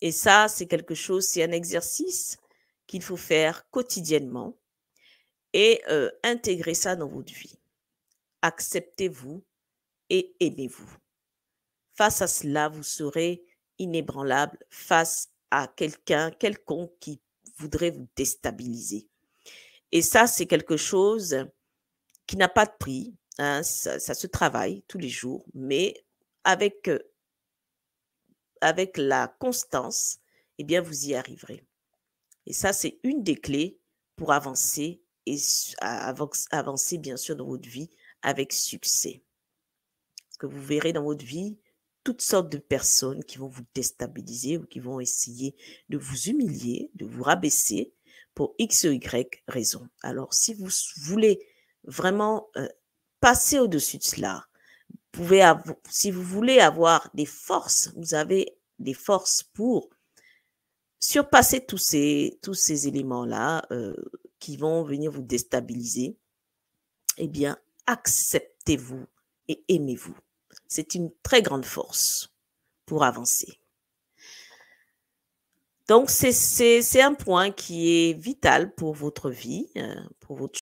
Et ça, c'est quelque chose, c'est un exercice qu'il faut faire quotidiennement et euh, intégrer ça dans votre vie. Acceptez-vous et aimez-vous. Face à cela, vous serez inébranlable face à quelqu'un quelconque qui voudrait vous déstabiliser. Et ça, c'est quelque chose qui n'a pas de prix. Hein, ça, se travaille tous les jours, mais avec euh, avec la constance, eh bien, vous y arriverez. Et ça, c'est une des clés pour avancer et avancer, bien sûr, dans votre vie avec succès. Parce que vous verrez dans votre vie toutes sortes de personnes qui vont vous déstabiliser ou qui vont essayer de vous humilier, de vous rabaisser pour X ou Y raison. Alors, si vous voulez vraiment euh, passer au-dessus de cela, pouvez si vous voulez avoir des forces, vous avez des forces pour surpasser tous ces, tous ces éléments-là euh, qui vont venir vous déstabiliser, eh bien, acceptez-vous et aimez-vous. C'est une très grande force pour avancer. Donc, c'est un point qui est vital pour votre vie, euh, pour votre